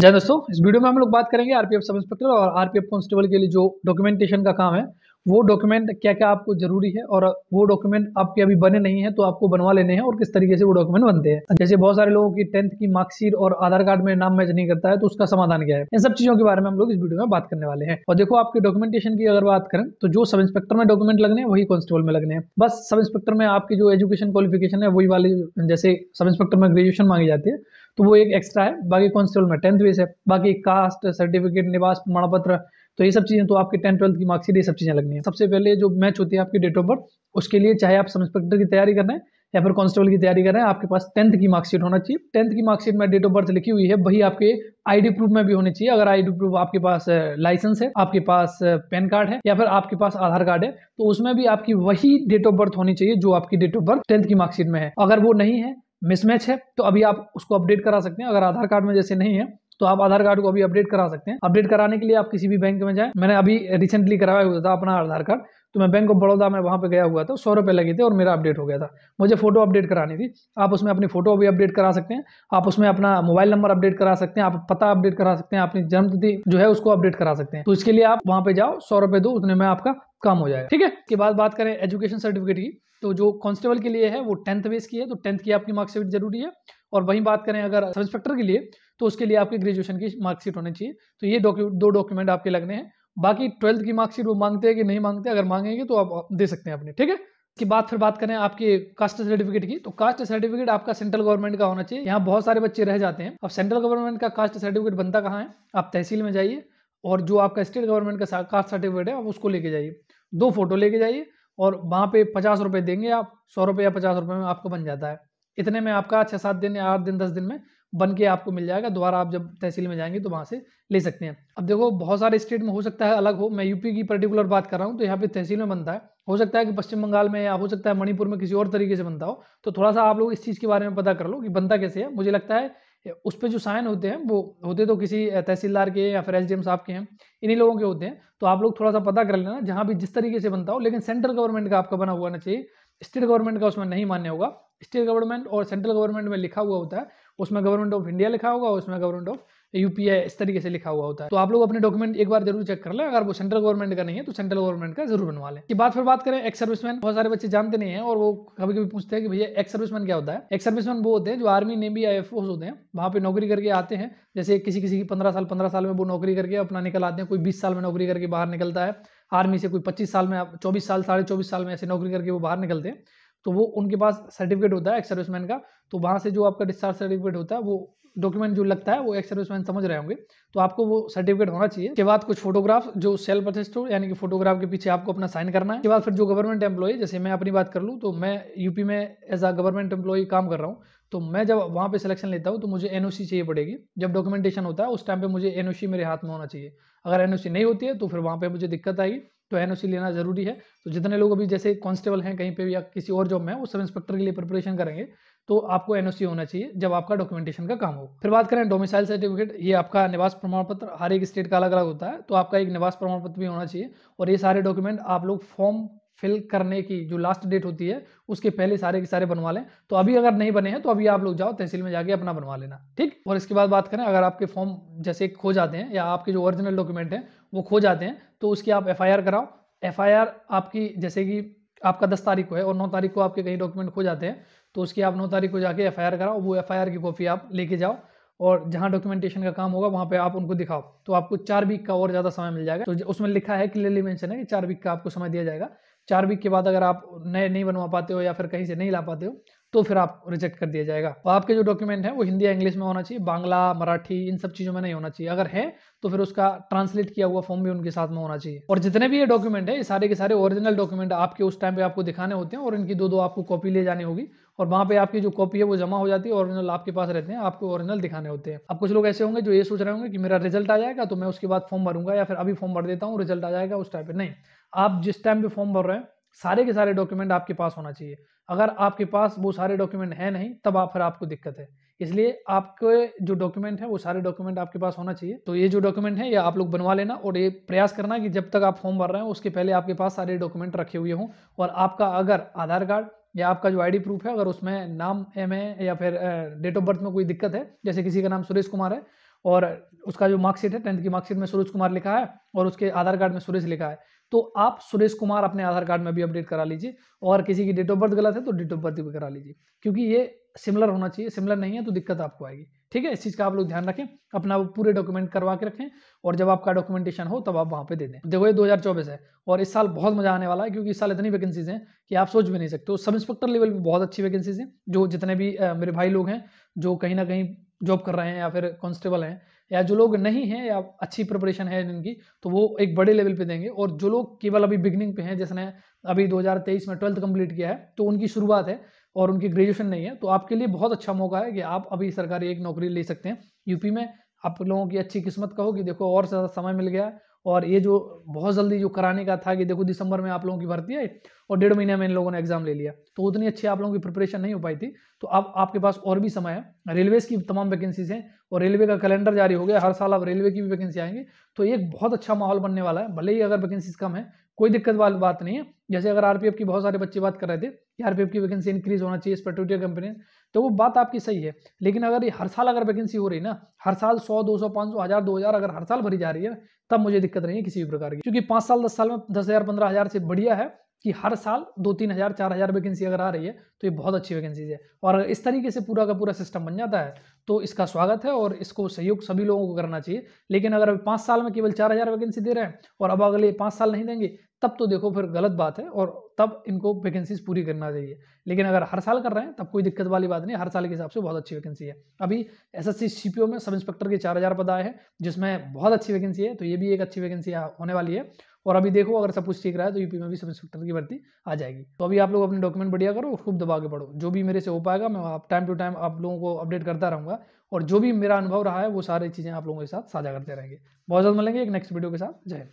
जय दोस्तों इस वीडियो में हम लोग बात करेंगे आरपीएफ सब इंस्पेक्टर और आरपीएफ कांस्टेबल के लिए जो डॉक्यूमेंटेशन का काम है वो डॉक्यूमेंट क्या क्या आपको जरूरी है और वो डॉक्यूमेंट आपके अभी बने नहीं है तो आपको बनवा लेने हैं और किस तरीके से वो डॉक्यूमेंट बनते हैं जैसे बहुत सारे लोगों की टेंथ की मार्कशीट और आधार कार्ड में नाम मैच नहीं करता है तो उसका समाधान क्या है इन सब चीजों के बारे में हम लोग इस वीडियो में बात करने वाले हैं और देखो आपके डॉक्यूमेंटेशन की अगर बात करें तो जो सब इंस्पेक्टर में डॉक्यूमेंट लगने वही कॉन्स्टेबल में लगने हैं बस सब इंस्पेक्टर में आपकी जो एजुकेशन क्वालिफिकेशन है वही वाले जैसे सब इंस्पेक्टर में ग्रेजुएशन मांगी जाती है तो वो एक एक्स्ट्रा है बाकी कॉन्स्टेबल में टेंथ बेस है बाकी कास्ट सर्टिफिकेट निवास प्रमाण पत्र तो ये सब चीज़ें तो आपके टेंथ ट्वेल्थ की मार्क्सिट ये सब चीज़ें लगनी है सबसे पहले जो मैच होती है आपकी डेट ऑफ बर्थ उसके लिए चाहे आप सब इंस्पेक्टर की तैयारी कर रहे हैं या फिर कॉन्स्टेबल की तैयारी कर रहे हैं आपके पास टेंथ की मार्कशीट होना चाहिए टेंथ की मार्कशीट में डेट ऑफ बर्थ लिखी हुई है वही आपके आईडी प्रूफ में भी होनी चाहिए अगर आईडी प्रूफ आपके पास लाइसेंस है आपके पास पैन कार्ड है या फिर आपके पास आधार कार्ड है तो उसमें भी आपकी वही डेट ऑफ बर्थ होनी चाहिए जो आपकी डेट ऑफ बर्थ टेंथ की मार्कशीट में है अगर वो नहीं है मिसमैच है तो अभी आप उसको अपडेट करा सकते हैं अगर आधार कार्ड में जैसे नहीं है तो आप आधार कार्ड को अभी अपडेट करा सकते हैं अपडेट कराने के लिए आप किसी भी बैंक में जाएं मैंने अभी रिसेंटली कराया हुआ था अपना आधार कार्ड तो मैं बैंक ऑफ बड़ौदा में वहाँ पे गया हुआ था सौ रुपये लगे थे और मेरा अपडेट हो गया था मुझे फोटो अपडेट करानी थी आप उसमें अपनी फोटो भी अपडेट करा सकते हैं आप उसमें अपना मोबाइल नंबर अपडेट करा सकते हैं आप पता अपडेट करा सकते हैं अपनी जन्म तिथि जो है उसको अपडेट करा सकते हैं तो इसके लिए आप वहाँ पे जाओ सौ रुपये दो उतने में आपका काम हो जाएगा ठीक है कि बाद बात करें एजुकेशन सर्टिफिकेट की तो जो कांस्टेबल के लिए है वो टेंथ बेस की है तो टेंथ की आपकी मार्कशीट जरूरी है और वहीं बात करें अगर सब इंस्पेक्टर के लिए तो उसके लिए आपकी ग्रेजुएशन की मार्कशीट होनी चाहिए तो ये दो डॉक्यूमेंट आपके लगने हैं बाकी ट्वेल्थ की मार्कशीट वो मांगते हैं कि नहीं मांगते अगर मांगेंगे तो आप दे सकते हैं अपने ठीक है इसके बाद फिर बात करें आपके कास्ट सर्टिफिकेट की तो कास्ट सर्टिफिकेट आपका सेंट्रल गवर्नमेंट का होना चाहिए यहाँ बहुत सारे बच्चे रह जाते हैं अब सेंट्रल गवर्नमेंट का कास्ट सर्टिफिकेट बनता कहाँ है आप तहसील में जाइए और जो आपका स्टेट गवर्नमेंट का कास्ट सर्टिफिकेट है आप उसको लेके जाइए दो फोटो लेके जाइए और वहाँ पे पचास रुपये देंगे आप सौ रुपये या पचास रुपये में आपको बन जाता है इतने में आपका छः सात दिन या आठ दिन दस दिन में बन के आपको मिल जाएगा दोबारा आप जब तहसील में जाएंगे तो वहाँ से ले सकते हैं अब देखो बहुत सारे स्टेट में हो सकता है अलग हो मैं यूपी की पर्टिकुलर बात कर रहा हूँ तो यहाँ पे तहसील में बनता है हो सकता है कि पश्चिम बंगाल में या हो सकता है मणिपुर में किसी और तरीके से बनता हो तो थोड़ा सा आप लोग इस चीज़ के बारे में पता कर लो कि बनता कैसे है मुझे लगता है उस पर जो साइन होते हैं वो होते तो किसी तहसीलदार के या फिर एस साहब के हैं इन्हीं लोगों के होते हैं तो आप लोग थोड़ा सा पता कर लेना जहाँ भी जिस तरीके से बनता हो लेकिन सेंट्रल गवर्नमेंट का आपका बना हुआ ना चाहिए स्टेट गवर्नमेंट का उसमें नहीं मान्य होगा स्टेट गवर्नमेंट और सेंट्रल गवर्नमेंट में लिखा हुआ होता है उसमें गवर्नमेंट ऑफ इंडिया लिखा होगा उसमें गवर्नमेंट ऑफ यूपीआई इस तरीके से लिखा हुआ होता है तो आप लोग अपने डॉक्यूमेंट एक बार जरूर चेक कर लें अगर वो सेंट्रल गवर्नमेंट का नहीं है तो सेंट्रल गवर्नमेंट का जरूर बनवा लें बात फिर बात करें एक्स सर्विसमैन बहुत सारे बच्चे जानते नहीं है और वो कभी कभी पूछते हैं कि भैया एक्स सर्विसमैन क्या होता है एक्स सर्विसमैन वो होते हैं जो आर्मी नेवी या एयरफोर्स होते हैं वहाँ पे नौकरी करके आते हैं जैसे किसी किसी की पंद्रह साल पंद्रह साल में वो नौकरी करके अपना निकल आते हैं कोई बीस साल में नौकरी करके बाहर निकलता है आर्मी से कोई पच्चीस साल में चौबीस साल साढ़े चौबीस साल में ऐसे नौकरी करके वो बाहर निकलते हैं तो वो उनके पास सर्टिफिकेट होता है एक्स सर्विसमैन का तो वहाँ से जो आपका डिस्चार्ज सर्टिफिकेट होता है वो डॉक्यूमेंट जो लगता है वो एक सर्विसमैन समझ रहे होंगे तो आपको वो सर्टिफिकेट होना चाहिए के बाद कुछ फोटोग्राफ जो सेल्फ असिस्ट हो यानी कि फोटोग्राफ के पीछे आपको अपना साइन करना है के बाद फिर जो गवर्नमेंट एम्प्लॉय जैसे मैं अपनी बात कर लूँ तो मैं यूपी में एज अ गवर्नमेंट एम्प्लॉय काम कर रहा हूँ तो मैं जब वहाँ पे सिलेक्शन लेता हूँ तो मुझे एनओसी चाहिए पड़ेगी जब डॉक्यूमेंटेशन होता है उस टाइम पे मुझे एनओसी मेरे हाथ में होना चाहिए अगर एनओसी नहीं होती है तो फिर वहाँ पे मुझे दिक्कत आएगी तो एनओसी लेना जरूरी है तो जितने लोग अभी जैसे कॉन्स्टेबल हैं कहीं पे या किसी और जॉब में वो सब इंस्पेक्टर के लिए प्रिपरेशन करेंगे तो आपको एनओसी होना चाहिए जब आपका डॉक्यूमेंटेशन का काम हो फिर बात करें डोमिसाइल सर्टिफिकेट ये आपका निवास प्रमाण पत्र हर एक स्टेट का अलग अलग होता है तो आपका एक निवास प्रमाण पत्र भी होना चाहिए और ये सारे डॉक्यूमेंट आप लोग फॉर्म फिल करने की जो लास्ट डेट होती है उसके पहले सारे के सारे बनवा लें तो अभी अगर नहीं बने हैं तो अभी आप लोग जाओ तहसील में जाके अपना बनवा लेना ठीक और इसके बाद बात करें अगर आपके फॉर्म जैसे खो जाते हैं या आपके जो ओरिजिनल डॉक्यूमेंट हैं वो खो जाते हैं तो उसकी आप एफ कराओ एफ आपकी जैसे कि आपका दस तारीख को है और नौ तारीख को आपके कहीं डॉक्यूमेंट खो जाते हैं तो उसकी आप नौ तारीख को जाके एफ कराओ वो एफ की कॉपी आप लेके जाओ और जहाँ डॉक्यूमेंटेशन का काम होगा वहाँ पे आप उनको दिखाओ तो आपको चार वीक का और ज़्यादा समय मिल जाएगा तो उसमें लिखा है क्लियरली मेंशन है कि चार वीक का आपको समय दिया जाएगा चार वीक के बाद अगर आप नए नहीं बनवा पाते हो या फिर कहीं से नहीं ला पाते हो तो फिर आप रिजेक्ट कर दिया जाएगा और आपके जो डॉक्यूमेंट है वो हिंदी या इंग्लिश में होना चाहिए बांग्ला मराठी इन सब चीज़ों में नहीं होना चाहिए अगर है तो फिर उसका ट्रांसलेट किया हुआ फॉर्म भी उनके साथ में होना चाहिए और जितने भी ये डॉक्यूमेंट है ये सारे के सारे ओरिजिनल डॉक्यूमेंट आपके उस टाइम पर आपको दिखाने होते हैं और इनकी दो दो आपको कॉपी ले जानी होगी और वहाँ पे आपकी जो कॉपी है वो जमा हो जाती है ओरिजिनल आपके पास रहते हैं आपको ओरिजिनल दिखाने होते हैं अब कुछ लोग ऐसे होंगे जो ये सोच रहे होंगे कि मेरा रिजल्ट आ जाएगा तो मैं उसके बाद फॉर्म भरूंगा या फिर अभी फॉर्म भर देता हूँ रिजल्ट आ जाएगा उस टाइम पर नहीं आप जिस टाइम भी फॉर्म भर रहे हैं सारे के सारे डॉक्यूमेंट आपके पास होना चाहिए अगर आपके पास वो सारे डॉक्यूमेंट है नहीं तब आप फिर आपको दिक्कत है इसलिए आपके जो डॉक्यूमेंट है वो सारे डॉक्यूमेंट आपके पास होना चाहिए तो ये जो डॉक्यूमेंट है ये आप लोग बनवा लेना और ये प्रयास करना कि जब तक आप फॉर्म भर रहे हैं उसके पहले आपके पास सारे डॉक्यूमेंट रखे हुए हों और आपका अगर आधार कार्ड या आपका जो आईडी प्रूफ है अगर उसमें नाम एम ए या फिर डेट ऑफ बर्थ में कोई दिक्कत है जैसे किसी का नाम सुरेश कुमार है और उसका जो मार्कशीट है टेंथ की मार्कशीट में सुरेश कुमार लिखा है और उसके आधार कार्ड में सुरेश लिखा है तो आप सुरेश कुमार अपने आधार कार्ड में भी अपडेट करा लीजिए और किसी की डेट ऑफ बर्थ गलत है तो डेट ऑफ बर्थ भी करा लीजिए क्योंकि ये सिमिलर होना चाहिए सिमिलर नहीं है तो दिक्कत आपको आएगी ठीक है इस चीज़ का आप लोग ध्यान रखें अपना पूरे डॉक्यूमेंट करवा के रखें और जब आपका डॉक्यूमेंटेशन हो तब आप वहां पे दे दें देखो ये 2024 है और इस साल बहुत मजा आने वाला है क्योंकि इस साल इतनी वैकेंसीज हैं कि आप सोच भी नहीं सकते सब इंस्पेक्टर लेवल पर बहुत अच्छी वैकेंसीज हैं जो जितने भी मेरे भाई लोग हैं जो कहीं ना कहीं जॉब कर रहे हैं या फिर कॉन्स्टेबल हैं या जो लोग नहीं हैं या अच्छी प्रिपरेशन है जिनकी तो वो एक बड़े लेवल पे देंगे और जो लोग केवल अभी बिगनिंग पे हैं जिसने अभी 2023 में ट्वेल्थ कंप्लीट किया है तो उनकी शुरुआत है और उनकी ग्रेजुएशन नहीं है तो आपके लिए बहुत अच्छा मौका है कि आप अभी सरकारी एक नौकरी ले सकते हैं यूपी में आप लोगों की अच्छी किस्मत का हो कि देखो और ज़्यादा समय मिल गया और ये जो बहुत जल्दी जो कराने का था कि देखो दिसंबर में आप लोगों की भर्ती आई और डेढ़ महीने में इन लोगों ने एग्जाम ले लिया तो उतनी अच्छी आप लोगों की प्रिपरेशन नहीं हो पाई थी तो अब आपके पास और भी समय है रेलवेज़ की तमाम वैकेंसीज हैं और रेलवे का कैलेंडर जारी हो गया हर साल अब रेलवे की भी वैकेंसी आएंगे तो एक बहुत अच्छा माहौल बनने वाला है भले ही अगर वैकेंसीज कम है कोई दिक्कत वाली बात नहीं है जैसे अगर आरपीएफ की बहुत सारे बच्चे बात कर रहे थे कि आरपीएफ की वैकेंसी इंक्रीज होना चाहिए पेट्रोलियम कंपनी तो वो बात आपकी सही है लेकिन अगर हर साल अगर वैकेंसी हो रही ना हर साल सौ दो सौ पाँच सौ हज़ार दो हज़ार अगर हर साल भरी जा रही है तब मुझे दिक्कत नहीं है किसी भी प्रकार की क्योंकि पाँच साल दस साल में दस हज़ार पंद्रह हज़ार से बढ़िया है कि हर साल दो तीन हज़ार चार हज़ार वैकेंसी अगर आ रही है तो ये बहुत अच्छी वैकेंसीज है और इस तरीके से पूरा का पूरा सिस्टम बन जाता है तो इसका स्वागत है और इसको सहयोग सभी लोगों को करना चाहिए लेकिन अगर पाँच साल में केवल चार हज़ार वैकेंसी दे रहे हैं और अब अगले पाँच साल नहीं देंगे तब तो देखो फिर गलत बात है और तब इनको वैकेंसीज पूरी करना चाहिए लेकिन अगर हर साल कर रहे हैं तब कोई दिक्कत वाली बात नहीं हर साल के हिसाब से बहुत अच्छी वैकेंसी है अभी एस एस सी में सब इंस्पेक्टर के चार हज़ार पद आए हैं जिसमें बहुत अच्छी वैकेंसी है तो ये भी एक अच्छी वैकेंसी होने वाली है और अभी देखो अगर सब कुछ ठीक रहा है तो यूपी में भी सब इंस्पेक्टर की भर्ती आ जाएगी तो अभी आप लोग अपने डॉक्यूमेंट बढ़िया करो खूब दबा के पढ़ो जो भी मेरे से हो पाएगा मैं आप टाइम टू टाइम आप लोगों को अपडेट करता रहूँगा और जो भी मेरा अनुभव रहा है वो सारी चीज़ें आप लोगों के साथ साझा करते रहेंगे बहुत जल्द मिलेंगे एक नेक्स्ट वीडियो के साथ जय